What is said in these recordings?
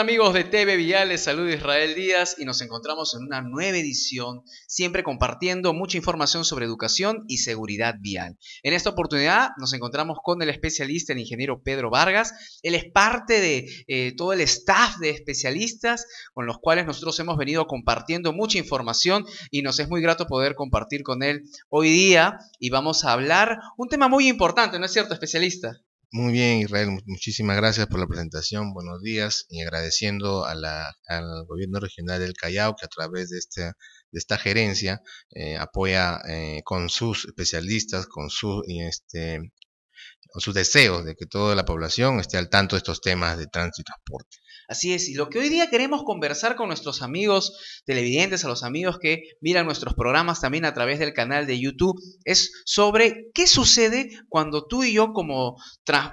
amigos de TV Viales, Les Israel Díaz y nos encontramos en una nueva edición, siempre compartiendo mucha información sobre educación y seguridad vial. En esta oportunidad nos encontramos con el especialista, el ingeniero Pedro Vargas. Él es parte de eh, todo el staff de especialistas con los cuales nosotros hemos venido compartiendo mucha información y nos es muy grato poder compartir con él hoy día y vamos a hablar un tema muy importante, ¿no es cierto, especialista? Muy bien, Israel, muchísimas gracias por la presentación. Buenos días y agradeciendo al gobierno regional del Callao que a través de esta, de esta gerencia eh, apoya eh, con sus especialistas, con su este, con sus deseos de que toda la población esté al tanto de estos temas de tránsito y transporte. Así es, y lo que hoy día queremos conversar con nuestros amigos televidentes, a los amigos que miran nuestros programas también a través del canal de YouTube, es sobre qué sucede cuando tú y yo como,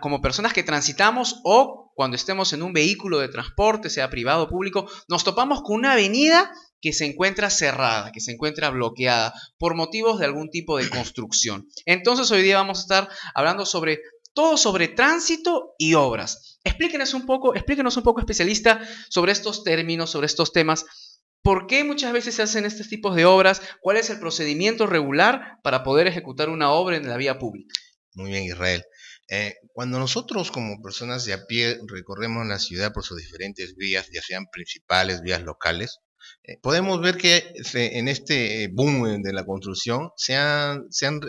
como personas que transitamos o cuando estemos en un vehículo de transporte, sea privado o público, nos topamos con una avenida que se encuentra cerrada, que se encuentra bloqueada por motivos de algún tipo de construcción. Entonces hoy día vamos a estar hablando sobre todo sobre tránsito y obras. Explíquenos un poco, explíquenos un poco, especialista, sobre estos términos, sobre estos temas. ¿Por qué muchas veces se hacen estos tipos de obras? ¿Cuál es el procedimiento regular para poder ejecutar una obra en la vía pública? Muy bien, Israel. Eh, cuando nosotros como personas de a pie recorremos la ciudad por sus diferentes vías, ya sean principales, vías locales, eh, podemos ver que en este boom de la construcción se,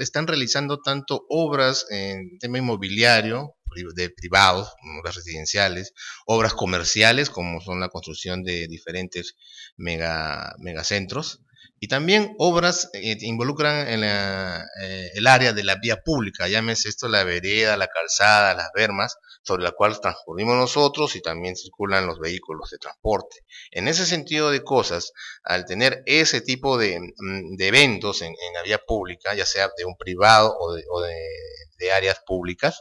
están realizando tanto obras en tema inmobiliario de privados, obras residenciales, obras comerciales, como son la construcción de diferentes mega, megacentros, y también obras eh, que involucran en eh, el área de la vía pública, llámese esto la vereda, la calzada, las bermas, sobre la cual transcurrimos nosotros y también circulan los vehículos de transporte. En ese sentido de cosas, al tener ese tipo de, mm, eventos en, en, la vía pública, ya sea de un privado o de áreas públicas,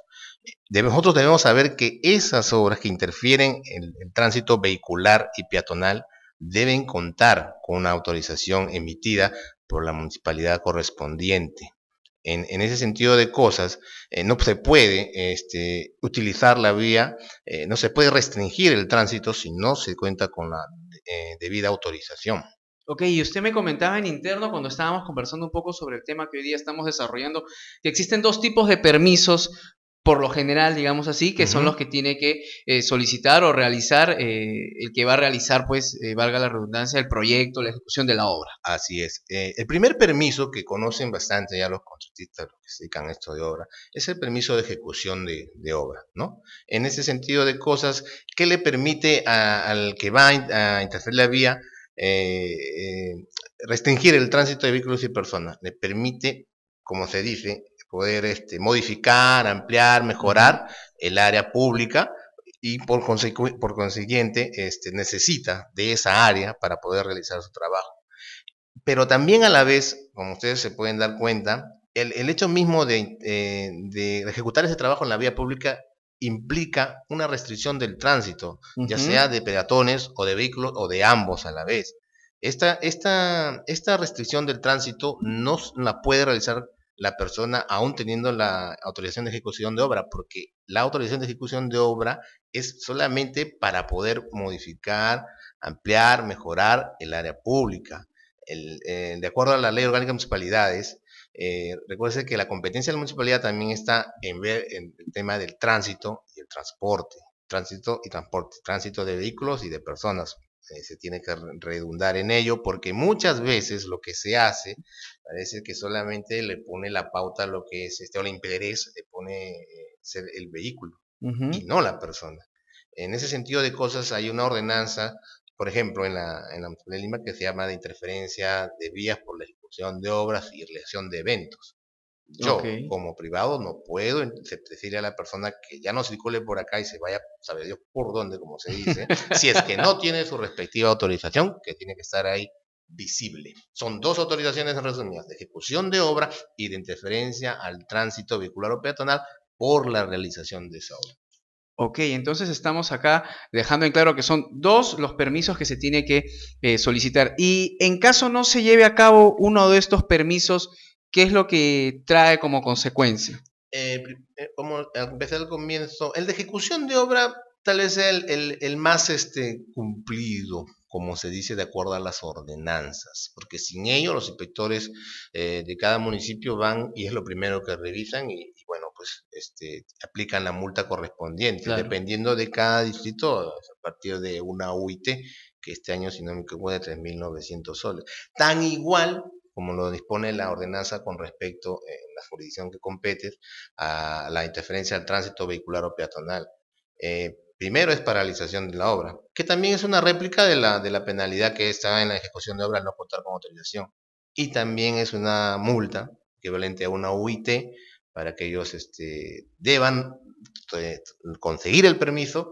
nosotros debemos saber que esas obras que interfieren en el tránsito vehicular y peatonal deben contar con una autorización emitida por la municipalidad correspondiente. En, ese sentido de cosas, eh, no se puede este, utilizar la vía, eh, no se puede restringir el tránsito si no se cuenta con la eh, debida autorización. Ok, y usted me comentaba en interno cuando estábamos conversando un poco sobre el tema que hoy día estamos desarrollando, que existen dos tipos de permisos por lo general, digamos así, que son los que tiene que eh, solicitar o realizar eh, el que va a realizar, pues, eh, valga la redundancia, el proyecto, la ejecución de la obra. Así es. el primer permiso que conocen bastante ya los contratistas, los que se dedican a esto de obra, es el permiso de ejecución de, obra, ¿no? En ese sentido de cosas, ¿qué le permite al que va a interferir la vía restringir el tránsito de vehículos y personas? Le permite, como se dice, poder este, modificar, ampliar, mejorar el área pública y por, consiguiente este, necesita de esa área para poder realizar su trabajo. Pero también a la vez, como ustedes se pueden dar cuenta, el, hecho mismo eh, de, ejecutar ese trabajo en la vía pública implica una restricción del tránsito, ya sea de peatones o de vehículos o de ambos a la vez. Esta, esta, esta restricción del tránsito no la puede realizar la persona aún teniendo la autorización de ejecución de obra, porque la autorización de ejecución de obra es solamente para poder modificar, ampliar, mejorar el área pública. Eh, de acuerdo a la ley orgánica de municipalidades, eh, recuerde que la competencia de la municipalidad también está en, ver, en el tema del tránsito y el transporte, tránsito y transporte, tránsito de vehículos y de personas. Eh, se tiene que redundar en ello, porque muchas veces lo que se hace parece que solamente le pone la pauta a lo que es este, o el interés le pone eh, ser el vehículo y no la persona. En ese sentido de cosas hay una ordenanza, por ejemplo, en la, en de Lima que se llama de interferencia de vías por la ejecución de obras y realización de eventos. Yo, como privado, no puedo decirle a la persona que ya no circule por acá y se vaya, sabe Dios pues, por dónde, como se dice, si es que no tiene su respectiva autorización, que tiene que estar ahí visible. Son dos autorizaciones resumidas, de ejecución de obra y de interferencia al tránsito vehicular o peatonal por la realización de esa obra. Ok, entonces estamos acá dejando en claro que son dos los permisos que se tiene que eh, solicitar. Y en caso no se lleve a cabo uno de estos permisos, ¿qué es lo que trae como consecuencia? Eh, como eh, empecé al comienzo, el de ejecución de obra tal vez sea el, más este, cumplido, como se dice, de acuerdo a las ordenanzas, porque sin ello los inspectores eh, de cada municipio van y es lo primero que revisan y, bueno, pues este, aplican la multa correspondiente, dependiendo de cada distrito, a partir de una UIT, que este año, si no me equivoco, de 3.900 soles. Tan igual como lo dispone la ordenanza con respecto eh, en la jurisdicción que compete a la interferencia al tránsito vehicular o peatonal. Eh, primero es paralización de la obra, que también es una réplica de la, de la penalidad que está en la ejecución de obra al no contar con autorización. Y también es una multa equivalente a una UIT para que ellos este, deban eh, conseguir el permiso,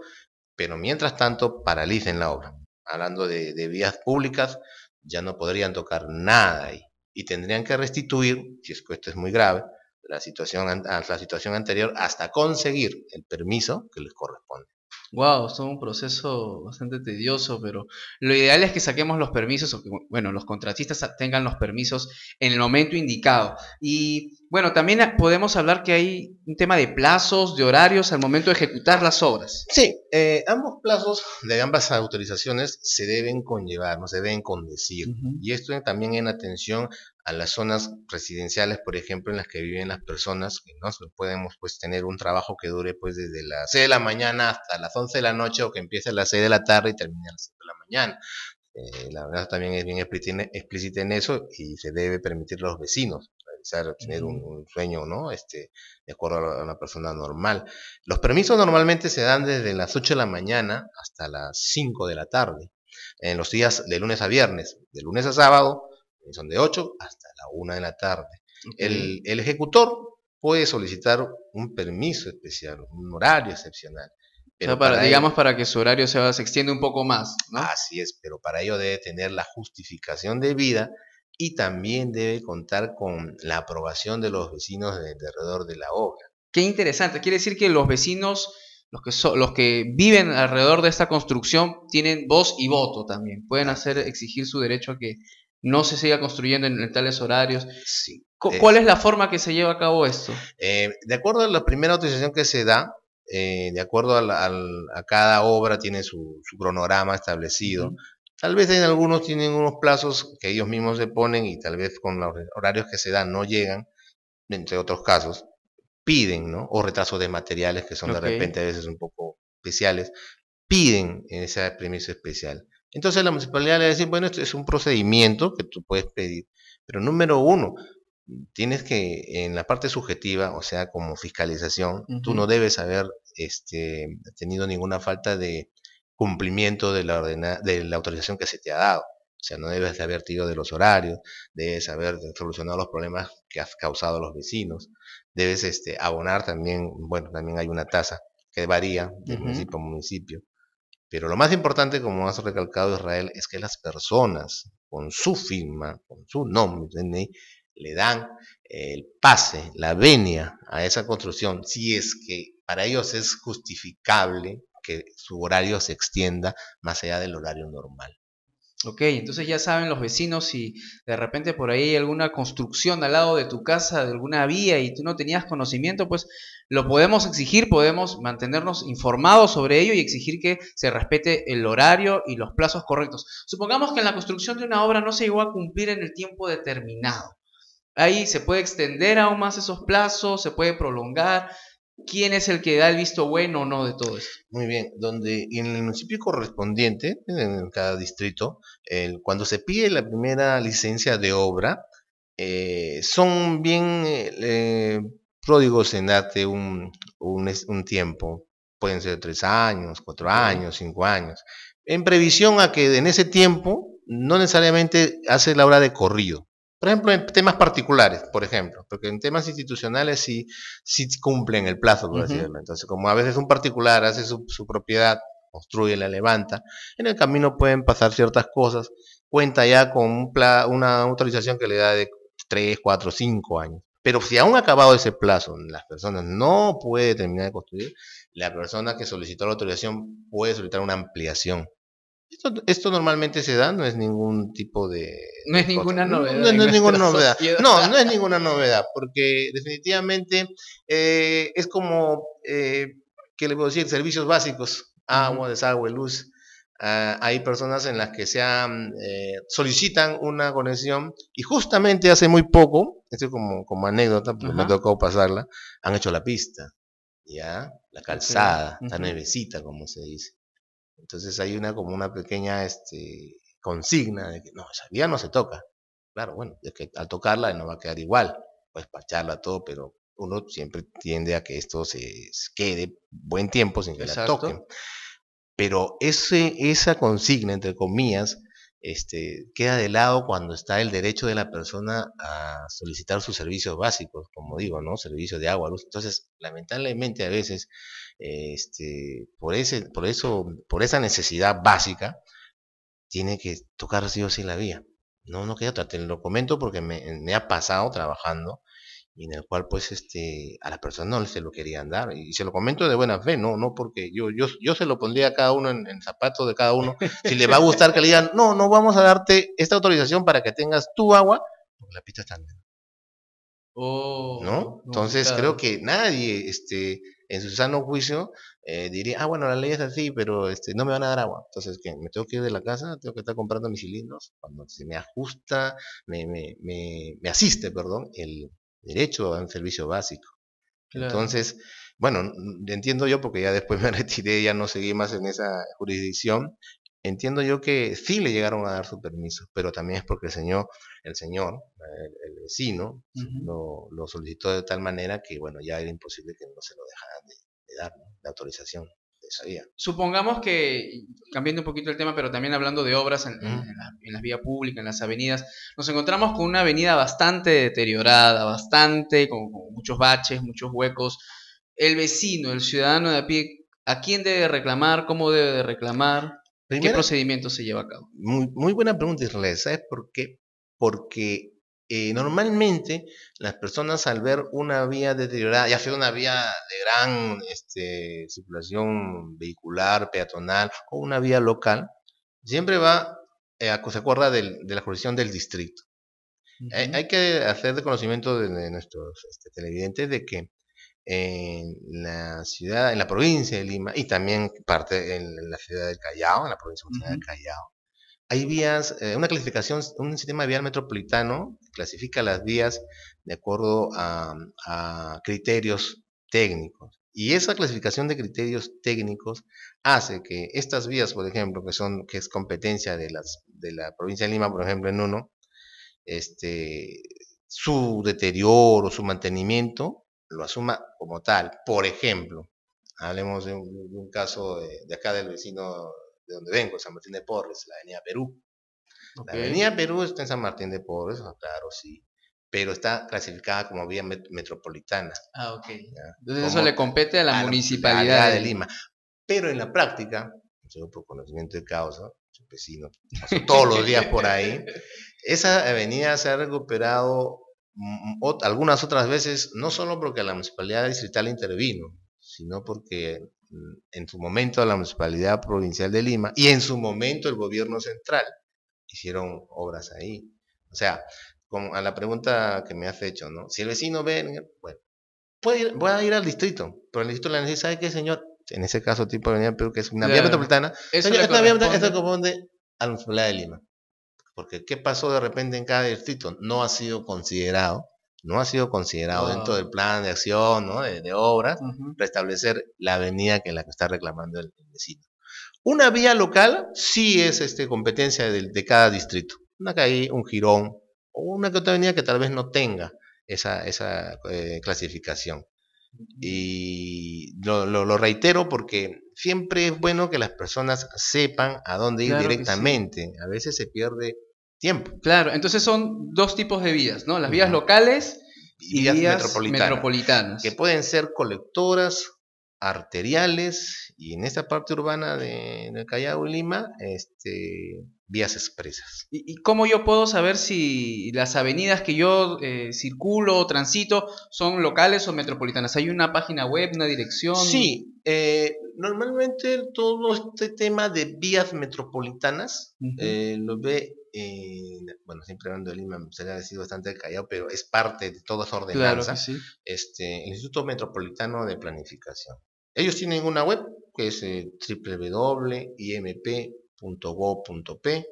pero mientras tanto paralicen la obra. Hablando de, de vías públicas, ya no podrían tocar nada ahí y tendrían que restituir, si es que esto es muy grave, la situación, la situación anterior hasta conseguir el permiso que les corresponde. Wow, es un proceso bastante tedioso, pero lo ideal es que saquemos los permisos, o que, bueno, los contratistas tengan los permisos en el momento indicado. Y bueno, también ah, podemos hablar que hay un tema de plazos, de horarios al momento de ejecutar las obras. Sí, eh, ambos plazos de ambas autorizaciones se deben conllevar, no se deben condecir. Y esto también en atención las zonas residenciales, por ejemplo, en las que viven las personas, no podemos pues tener un trabajo que dure pues desde las 6 de la mañana hasta las 11 de la noche o que empiece a las 6 de la tarde y termine a las 7 de la mañana. Eh, la verdad también es bien explícita en eso y se debe permitir a los vecinos realizar, tener un, sueño, ¿no? Este, de acuerdo a una persona normal. Los permisos normalmente se dan desde las 8 de la mañana hasta las 5 de la tarde, en los días de lunes a viernes, de lunes a sábado eh, son de 8 hasta la 1 de la tarde. El, ejecutor puede solicitar un permiso especial, un horario excepcional. digamos para que su horario se, va, se extiende un poco más. Así es, pero para ello debe tener la justificación de vida y también debe contar con la aprobación de los vecinos de, alrededor de la obra. Qué interesante, quiere decir que los vecinos los que, los que viven alrededor de esta construcción tienen voz y voto también. Pueden hacer exigir su derecho a que, no se siga construyendo en tales horarios. Sí, ¿Cuál es, la forma que se lleva a cabo esto? Eh, de acuerdo a la primera autorización que se da, eh, de acuerdo a cada obra tiene su, cronograma establecido. Tal vez en algunos tienen unos plazos que ellos mismos se ponen y tal vez con los horarios que se dan no llegan, entre otros casos, piden, ¿no? O retrasos de materiales que son de repente a veces un poco especiales, piden ese premisa especial. Entonces la municipalidad le va a decir, bueno, esto es un procedimiento que tú puedes pedir, pero número uno, tienes que en la parte subjetiva, o sea, como fiscalización, tú no debes haber este, tenido ninguna falta de cumplimiento de la, ordena de la autorización que se te ha dado. O sea, no debes de haber tirado de los horarios, debes haber solucionado los problemas que has causado los vecinos, debes este, abonar también, bueno, también hay una tasa que varía de municipio a municipio. Pero lo más importante, como has recalcado Israel, es que las personas con su firma, con su nombre, le dan el pase, la venia a esa construcción, si es que para ellos es justificable que su horario se extienda más allá del horario normal. Ok, entonces ya saben los vecinos si de repente por ahí hay alguna construcción al lado de tu casa, de alguna vía y tú no tenías conocimiento, pues lo podemos exigir, podemos mantenernos informados sobre ello y exigir que se respete el horario y los plazos correctos. Supongamos que en la construcción de una obra no se llegó a cumplir en el tiempo determinado. Ahí se puede extender aún más esos plazos, se puede prolongar, quién es el que da el visto bueno o no de todo esto. Muy bien, donde en el municipio correspondiente, en cada distrito, cuando se pide la primera licencia de obra, eh, son bien eh, eh, pródigos en darte un, un, tiempo, pueden ser tres años, cuatro años, cinco años, en previsión a que en ese tiempo no necesariamente hace la obra de corrido, por ejemplo, en temas particulares, por ejemplo, porque en temas institucionales sí, cumplen el plazo, por Entonces, como a veces un particular hace su, propiedad, construye, la levanta, en el camino pueden pasar ciertas cosas, cuenta ya con una autorización que le da de 3, 4, 5 años. Pero si aún acabado ese plazo, las personas no puede terminar de construir, la persona que solicitó la autorización puede solicitar una ampliación esto, normalmente se da, no es ningún tipo de... No es ninguna novedad. No, no, es ninguna novedad. porque definitivamente eh, es como, eh, que le puedo decir? Servicios básicos, agua, desagüe, luz. Ah, hay personas en las que se han, eh, solicitan una conexión y justamente hace muy poco, esto es como, como anécdota, porque me tocó pasarla, han hecho la pista, ya la calzada, la nevecita, como se dice. Entonces hay una como una pequeña este, consigna de que no, esa vía no se toca. Claro, bueno, es que al tocarla no va a quedar igual, pues pacharla todo, pero uno siempre tiende a que esto se quede buen tiempo sin que la toquen. Pero ese, esa consigna, entre comillas, este, queda de lado cuando está el derecho de la persona a solicitar sus servicios básicos, como digo, ¿no? Servicios de agua, luz. Entonces, lamentablemente a veces, este, por, ese, por, eso, por esa necesidad básica, tiene que tocar sí o sí la vía. No, no queda otra. Te lo comento porque me ha pasado trabajando y en el cual pues este a las personas no se lo querían dar y se lo comento de buena fe no no porque yo yo, yo se lo pondría a cada uno en, el zapato de cada uno si le va a gustar que le digan no no vamos a darte esta autorización para que tengas tu agua porque la pista está oh, no entonces creo que nadie este en su sano juicio eh, diría ah bueno la ley es así pero este no me van a dar agua entonces que me tengo que ir de la casa tengo que estar comprando mis cilindros cuando se me ajusta me, me, me asiste perdón el derecho a un servicio básico. Entonces, bueno, entiendo yo, porque ya después me retiré, ya no seguí más en esa jurisdicción, entiendo yo que sí le llegaron a dar su permiso, pero también es porque el señor, el señor, eh, el, vecino, lo, solicitó de tal manera que, bueno, ya era imposible que no se lo dejaran de, dar, la autorización. Supongamos que, cambiando un poquito el tema, pero también hablando de obras en, las vías públicas, en las avenidas, nos encontramos con una avenida bastante deteriorada, bastante, con, muchos baches, muchos huecos. El vecino, el ciudadano de a pie, ¿a quién debe reclamar? ¿Cómo debe de reclamar? ¿Qué procedimiento se lleva a cabo? Muy, muy buena pregunta, Israel. ¿Sabes por qué? Porque eh, normalmente las personas al ver una vía deteriorada, ya sea una vía de gran este, circulación vehicular, peatonal o una vía local, siempre va, eh, a, se acuerda de la jurisdicción del distrito. hay, que hacer de conocimiento de, nuestros este, televidentes de que en la ciudad, en la provincia de Lima y también parte en, la ciudad del Callao, en la provincia de Callao, hay vías, eh, una clasificación, un sistema vial metropolitano clasifica las vías de acuerdo a, criterios técnicos. Y esa clasificación de criterios técnicos hace que estas vías, por ejemplo, que son que es competencia de las de la provincia de Lima, por ejemplo, en uno, este su deterioro, su mantenimiento lo asuma como tal. Por ejemplo, hablemos de un, caso de acá del vecino de donde vengo, San Martín de Porres, la Avenida Perú. La Avenida Perú está en San Martín de Porres, ah, claro, sí, pero está clasificada como vía metropolitana. Ah, ok. Entonces eso le compete a la municipalidad de Lima. Pero en la práctica, por conocimiento de causa, vecino, todos los días por ahí, esa avenida se ha recuperado mm, algunas otras veces, no solo porque la municipalidad distrital intervino, sino porque en su momento la Municipalidad Provincial de Lima y en su momento el gobierno central hicieron obras ahí. O sea, con, a la pregunta que me has hecho, ¿no? Si el vecino ve, bueno, voy a ir al distrito, pero el distrito le dice, ¿sabe qué, señor? En ese caso, tipo de Avenida Perú, que es una vía metropolitana, eso señor, esta vía metropolitana corresponde a la Municipalidad de Lima. Porque ¿qué pasó de repente en cada distrito? No ha sido considerado no ha sido considerado dentro del plan de acción, ¿no? de, obras, restablecer la avenida que la que está reclamando el, vecino. Una vía local sí es este, competencia de, cada distrito. Una calle, un girón, o una que otra avenida que tal vez no tenga esa, eh, clasificación. Y lo, reitero porque siempre es bueno que las personas sepan a dónde ir directamente. A veces se pierde tiempo. Claro, entonces son dos tipos de vías, ¿no? Las vías locales y, vías, metropolitanas, Que pueden ser colectoras, arteriales y en esta parte urbana de, de Callao, Lima, este, vías expresas. ¿Y, cómo yo puedo saber si las avenidas que yo eh, circulo o transito son locales o metropolitanas? ¿Hay una página web, una dirección? Sí, eh, normalmente todo este tema de vías metropolitanas eh, lo ve bueno, siempre hablando de Lima, se pues, le ha sido bastante callado, pero es parte de toda esa ordenanza, este, el Instituto Metropolitano de Planificación. Ellos tienen una web que es eh, www.imp.gov.p,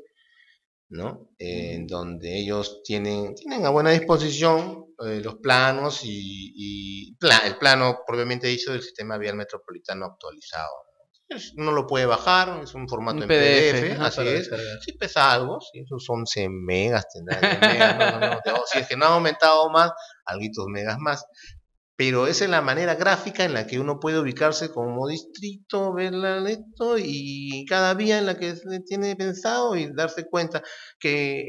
¿no? en donde ellos tienen, tienen a buena disposición eh, los planos y, el plano, propiamente dicho, del sistema vial metropolitano actualizado. Pues, no lo puede bajar, es un formato en PDF, así es. Si pesa algo, si sí, esos 11 megas si es que no ha aumentado más, algunos megas más. Pero esa es la manera gráfica en la que uno puede ubicarse como distrito, verla esto y cada vía en la que se tiene pensado y darse cuenta que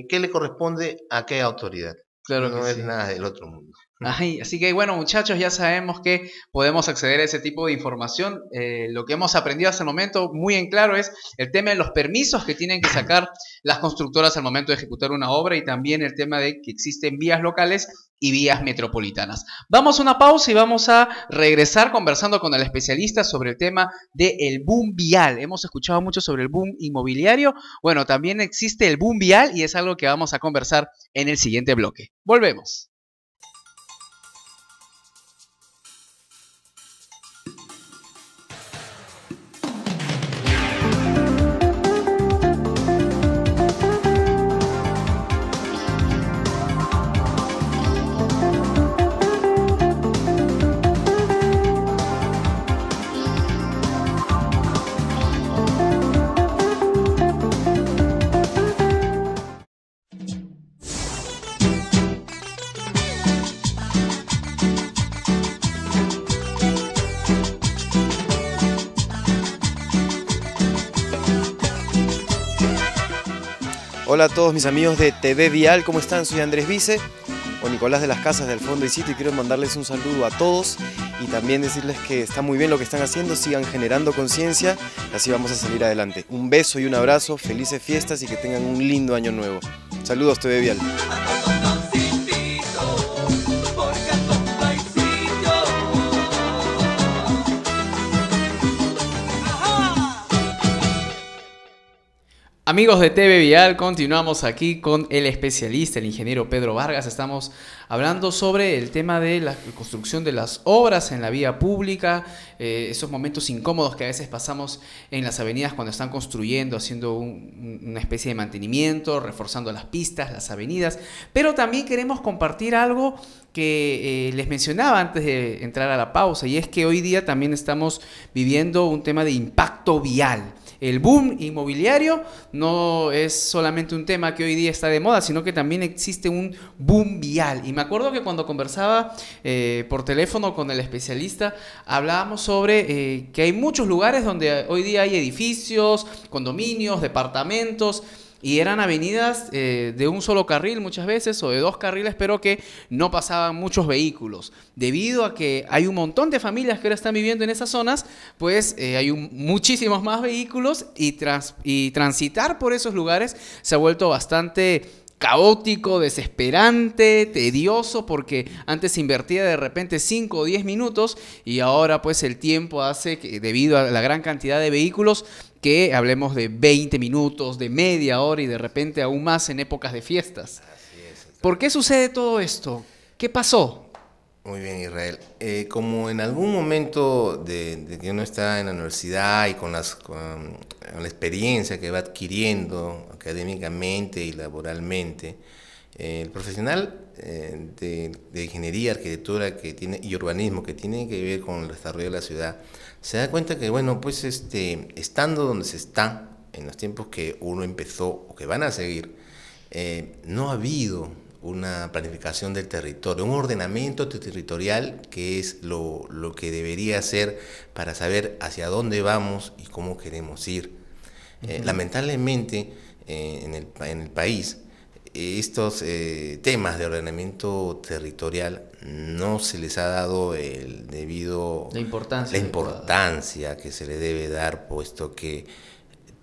eh, qué le corresponde a qué autoridad. Claro no es nada del otro mundo así que bueno muchachos, ya sabemos que podemos acceder a ese tipo de información. Eh, lo que hemos aprendido hasta el momento muy en claro es el tema de los permisos que tienen que sacar las constructoras al momento de ejecutar una obra y también el tema de que existen vías locales y vías metropolitanas. Vamos a una pausa y vamos a regresar conversando con el especialista sobre el tema del el boom vial. Hemos escuchado mucho sobre el boom inmobiliario. Bueno, también existe el boom vial y es algo que vamos a conversar en el siguiente bloque. Volvemos. Hola a todos mis amigos de TV Vial, ¿cómo están? Soy Andrés Vice o Nicolás de las Casas del Fondo y Sitio y quiero mandarles un saludo a todos y también decirles que está muy bien lo que están haciendo, sigan generando conciencia así vamos a salir adelante. Un beso y un abrazo, felices fiestas y que tengan un lindo año nuevo. Saludos TV Vial. Amigos de TV Vial, continuamos aquí con el especialista, el ingeniero Pedro Vargas. Estamos hablando sobre el tema de la construcción de las obras en la vía pública, eh, esos momentos incómodos que a veces pasamos en las avenidas cuando están construyendo, haciendo una especie de mantenimiento, reforzando las pistas, las avenidas. Pero también queremos compartir algo que eh, les mencionaba antes de entrar a la pausa, y es que hoy día también estamos viviendo un tema de impacto vial el boom inmobiliario no es solamente un tema que hoy día está de moda, sino que también existe un boom vial. Y me acuerdo que cuando conversaba eh, por teléfono con el especialista, hablábamos sobre eh, que hay muchos lugares donde hoy día hay edificios, condominios, departamentos, y eran avenidas eh, de un solo carril muchas veces o de dos carriles, pero que no pasaban muchos vehículos. Debido a que hay un montón de familias que ahora están viviendo en esas zonas, pues eh, hay muchísimos más vehículos y, y transitar por esos lugares se ha vuelto bastante caótico, desesperante, tedioso, porque antes invertía de repente 5 o 10 minutos y ahora pues el tiempo hace que debido a la gran cantidad de vehículos que hablemos de 20 minutos, de media hora y de repente aún más en épocas de fiestas. ¿Por qué sucede todo esto? ¿Qué pasó? Muy bien, Israel. Eh, como en algún momento de, que uno está en la universidad y con, las, la experiencia que va adquiriendo académicamente y laboralmente, eh, el profesional eh, de, ingeniería, arquitectura que tiene, y urbanismo que tiene que ver con el desarrollo de la ciudad, se da cuenta que, bueno, pues este, estando donde se está, en los tiempos que uno empezó o que van a seguir, eh, no ha habido una planificación del territorio, un ordenamiento territorial que es lo, que debería ser para saber hacia dónde vamos y cómo queremos ir. Eh, lamentablemente eh, en, el, en el país estos eh, temas de ordenamiento territorial no se les ha dado el debido la importancia, la importancia que se le debe dar puesto que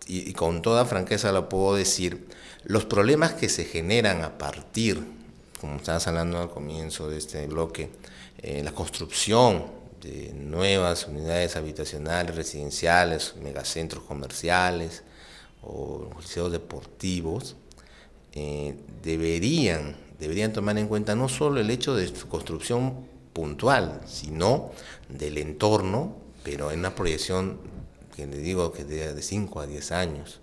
y, con toda franqueza lo puedo decir los problemas que se generan a partir como estabas hablando al comienzo de este bloque eh, la construcción de nuevas unidades habitacionales residenciales megacentros comerciales o liceos deportivos eh, deberían, deberían tomar en cuenta no solo el hecho de su construcción puntual, sino del entorno, pero en una proyección que le digo que de 5 a 10 años,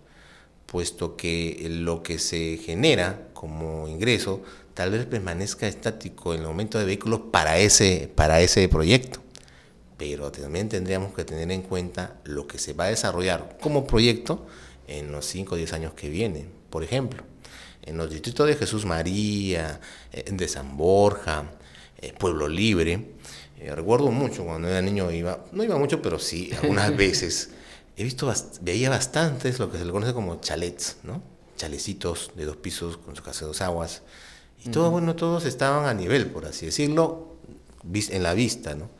puesto que lo que se genera como ingreso tal vez permanezca estático en el aumento de vehículos para ese, para ese proyecto. Pero también tendríamos que tener en cuenta lo que se va a desarrollar como proyecto en los 5 o 10 años que vienen por ejemplo. En los distritos de Jesús María, de San Borja, eh, Pueblo Libre, eh, recuerdo mucho cuando era niño, iba, no iba mucho, pero sí, algunas veces, he visto, veía bastantes lo que se le conoce como chalets, ¿no? Chalecitos de dos pisos con casa de dos aguas. Y todos, bueno, todos estaban a nivel, por así decirlo, en la vista, ¿no?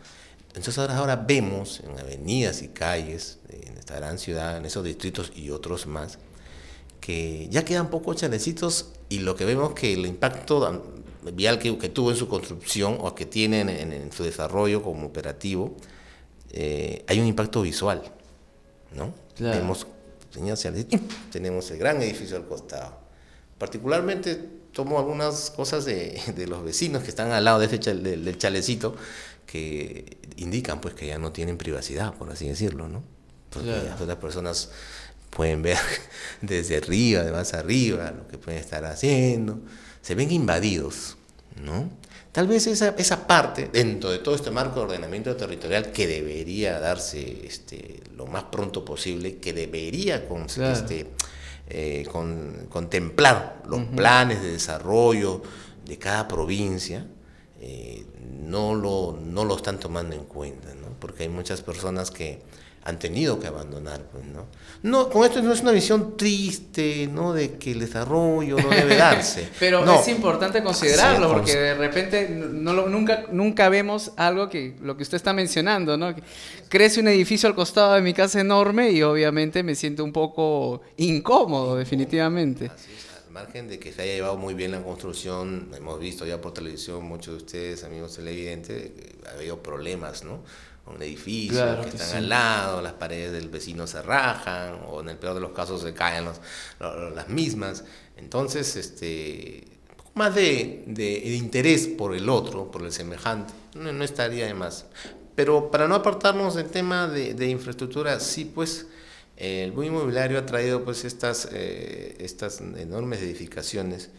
Entonces ahora, ahora vemos en avenidas y calles en esta gran ciudad, en esos distritos y otros más, que ya quedan pocos chalecitos y lo que vemos que el impacto vial que, tuvo en su construcción o que tiene en, su desarrollo como operativo, eh, hay un impacto visual, ¿no? Tenemos, tenemos el gran edificio al costado. Particularmente tomo algunas cosas de, los vecinos que están al lado de ese del, chalecito que indican pues que ya no tienen privacidad, por así decirlo, ¿no? Porque las personas pueden ver desde arriba, de más arriba, lo que pueden estar haciendo, se ven invadidos, ¿no? Tal vez esa, esa parte, dentro de todo este marco de ordenamiento territorial que debería darse este, lo más pronto posible, que debería con, este, eh, contemplar los planes de desarrollo de cada provincia, eh, no, lo, no lo están tomando en cuenta, ¿no? porque hay muchas personas que han tenido que abandonar. Pues, ¿no? No, con esto no es una visión triste, ¿no? De que el desarrollo no debe darse. Pero es importante considerarlo, porque de repente no nunca, nunca vemos algo que lo que usted está mencionando, ¿no? Crece un edificio al costado de mi casa enorme y obviamente me siento un poco incómodo, definitivamente. al margen de que se haya llevado muy bien la construcción, hemos visto ya por televisión, muchos de ustedes, amigos televidentes, ha habido problemas, ¿no? un edificio, que, está al lado, las paredes del vecino se rajan o en el peor de los casos se caen las mismas. Entonces, este, más de, interés por el otro, por el semejante, no, estaría de más. Pero para no apartarnos del tema de, infraestructura, sí, pues el boom inmobiliario ha traído pues estas, eh, estas enormes edificaciones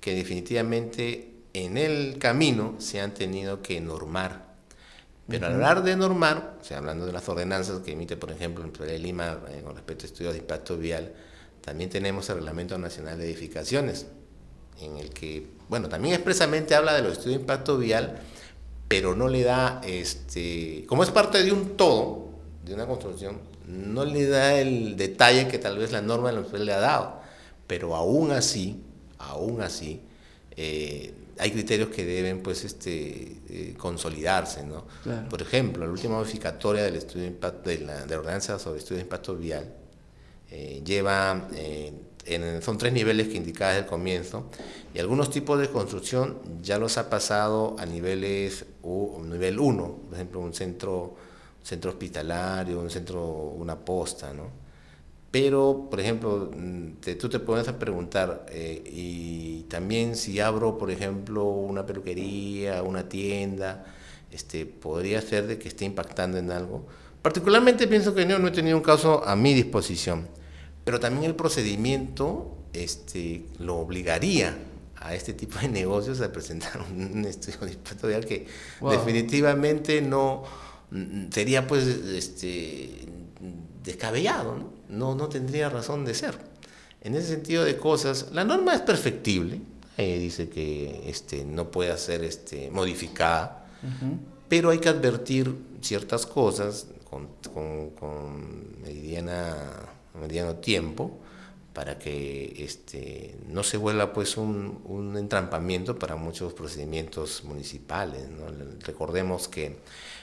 que definitivamente en el camino se han tenido que normar pero al hablar de normar, o sea, hablando de las ordenanzas que emite, por ejemplo, el de Lima eh, con respecto a estudios de impacto vial, también tenemos el Reglamento Nacional de Edificaciones, en el que, bueno, también expresamente habla de los estudios de impacto vial, pero no le da, este, como es parte de un todo, de una construcción, no le da el detalle que tal vez la norma de la le ha dado. Pero aún así, aún así, eh, hay criterios que deben pues este eh, consolidarse, Por ejemplo, la última modificatoria del estudio de la, ordenanza sobre estudio de impacto vial eh, lleva eh, son tres niveles que indicaba desde el comienzo y algunos tipos de construcción ya los ha pasado a niveles o nivel 1, por ejemplo, un centro centro hospitalario, un centro una posta, ¿no? Pero, por ejemplo, mm, tú te pones a preguntar, eh, y también si abro, por ejemplo, una peluquería, una tienda, este, podría ser de que esté impactando en algo. Particularmente pienso que no, no he tenido un caso a mi disposición, pero también el procedimiento este, lo obligaría a este tipo de negocios a presentar un estudio de dictatorial que definitivamente no mm, sería pues este descabellado, ¿no? No, tendría razón de ser. En ese sentido de cosas, la norma es perfectible, eh, dice que este, no puede ser este, modificada, pero hay que advertir ciertas cosas con, mediana, mediano tiempo para que este, no se vuelva pues un, entrampamiento para muchos procedimientos municipales. Recordemos que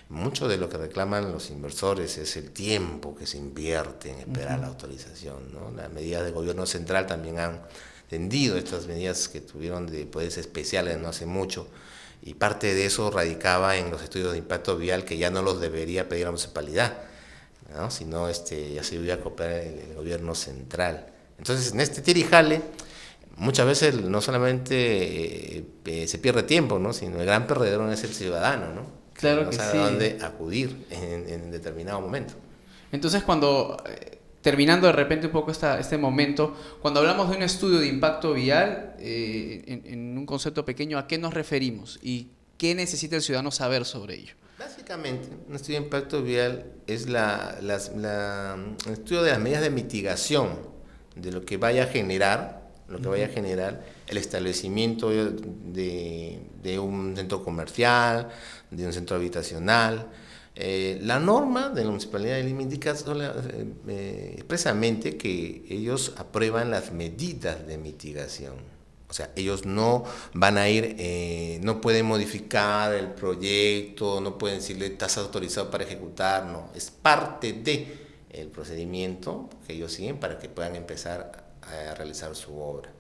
mucho de lo que reclaman los inversores es el tiempo que se invierte en esperar la autorización. ¿no? Las medidas del gobierno central también han tendido estas medidas que tuvieron de poderes especiales no hace mucho y parte de eso radicaba en los estudios de impacto vial que ya no los debería pedir la municipalidad, ¿no? sino este, ya se iba a cooperar el, gobierno central. Entonces, en este tirijale, muchas veces no solamente eh, eh, se pierde tiempo, ¿no? sino el gran perdedor es el ciudadano. ¿no? Claro que sí. a dónde acudir en, determinado momento. Entonces, cuando eh, terminando de repente un poco este momento, cuando hablamos de un estudio de impacto vial, eh, en, un concepto pequeño, ¿a qué nos referimos y qué necesita el ciudadano saber sobre ello? Básicamente, un estudio de impacto vial es el estudio de las medidas de mitigación de lo que vaya a generar, lo que vaya a generar el establecimiento de, un centro comercial, de un centro habitacional. Eh, la norma de la Municipalidad de Lima indica eh, eh, expresamente que ellos aprueban las medidas de mitigación. O sea, ellos no van a ir, no pueden modificar el proyecto, no pueden decirle estás autorizado para ejecutar, no. Es parte de el procedimiento que ellos siguen para que puedan empezar a realizar su obra.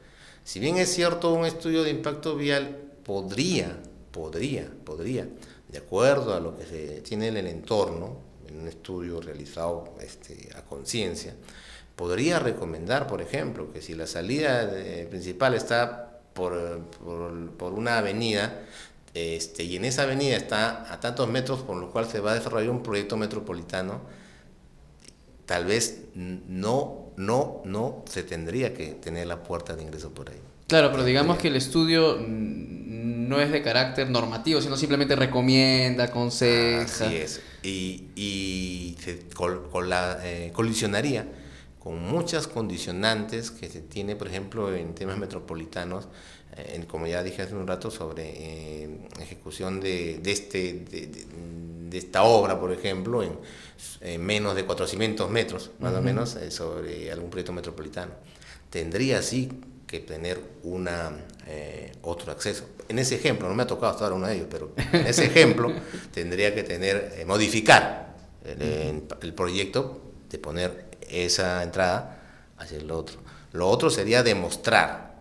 Si bien es cierto, un estudio de impacto vial podría, podría, podría, de acuerdo a lo que se tiene en el entorno, en un estudio realizado este, a conciencia, podría recomendar, por ejemplo, que si la salida principal está por, una avenida, este, y en esa avenida está a tantos metros, por lo cual se va a desarrollar un proyecto metropolitano, tal vez no no, no se tendría que tener la puerta de ingreso por ahí. Claro, pero digamos que el estudio no es de carácter normativo, sino simplemente recomienda, aconseja. Así es. Y, y se eh, colisionaría con muchas condicionantes que se tiene, por ejemplo, en temas metropolitanos, eh, en como ya dije hace un rato, sobre eh, ejecución de, de este, de, esta obra, por ejemplo, en eh, menos de 400 metros, más o menos, eh, sobre algún proyecto metropolitano. Tendría sí que tener una, eh, otro acceso. En ese ejemplo, no me ha tocado estar uno de ellos, pero en ese ejemplo tendría que tener, modificar el, proyecto de poner esa entrada hacia el otro. Lo otro sería demostrar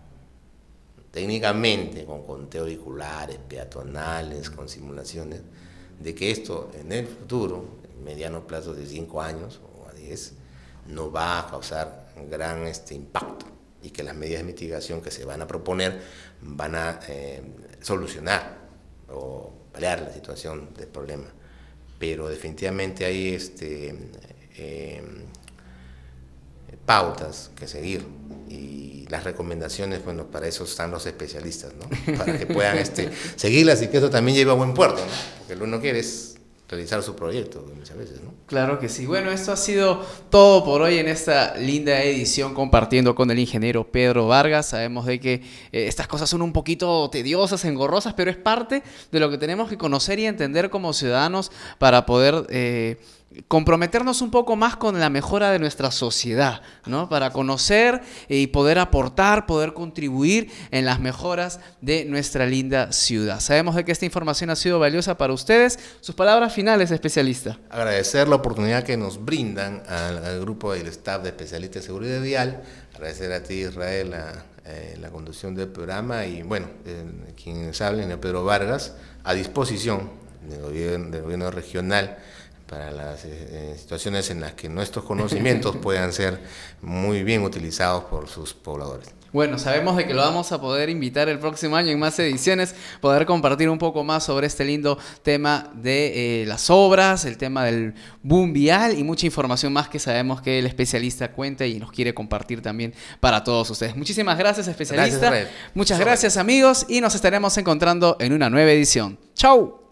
técnicamente con conteo vehiculares, peatonales, con simulaciones, de que esto en el futuro, en mediano plazo de 5 años o a 10, no va a causar gran este, impacto y que las medidas de mitigación que se van a proponer van a eh, solucionar o paliar la situación del problema. Pero definitivamente hay este, eh, pautas que seguir y las recomendaciones, bueno, para eso están los especialistas, ¿no? Para que puedan este, seguirlas y que eso también lleve a buen puerto, ¿no? Porque lo uno quiere es realizar su proyecto muchas veces, ¿no? Claro que sí. Bueno, esto ha sido todo por hoy en esta linda edición compartiendo con el ingeniero Pedro Vargas. Sabemos de que eh, estas cosas son un poquito tediosas, engorrosas, pero es parte de lo que tenemos que conocer y entender como ciudadanos para poder... Eh, comprometernos un poco más con la mejora de nuestra sociedad, ¿no? Para conocer eh, y poder aportar, poder contribuir en las mejoras de nuestra linda ciudad. Sabemos de que esta información ha sido valiosa para ustedes. Sus palabras finales, especialista. Agradecer la oportunidad que nos brindan al, grupo del staff de especialistas de seguridad vial. Agradecer a ti, Israel, la eh, conducción del programa y, bueno, quienes hablen, Pedro Vargas, a disposición del gobierno regional para las eh, eh, situaciones en las que nuestros conocimientos puedan ser muy bien utilizados por sus pobladores. Bueno, sabemos de que lo vamos a poder invitar el próximo año en más ediciones, poder compartir un poco más sobre este lindo tema de eh, las obras, el tema del boom vial y mucha información más que sabemos que el especialista cuenta y nos quiere compartir también para todos ustedes. Muchísimas gracias, especialista. Muchas gracias, amigos, y nos estaremos encontrando en una nueva edición. ¡Chao!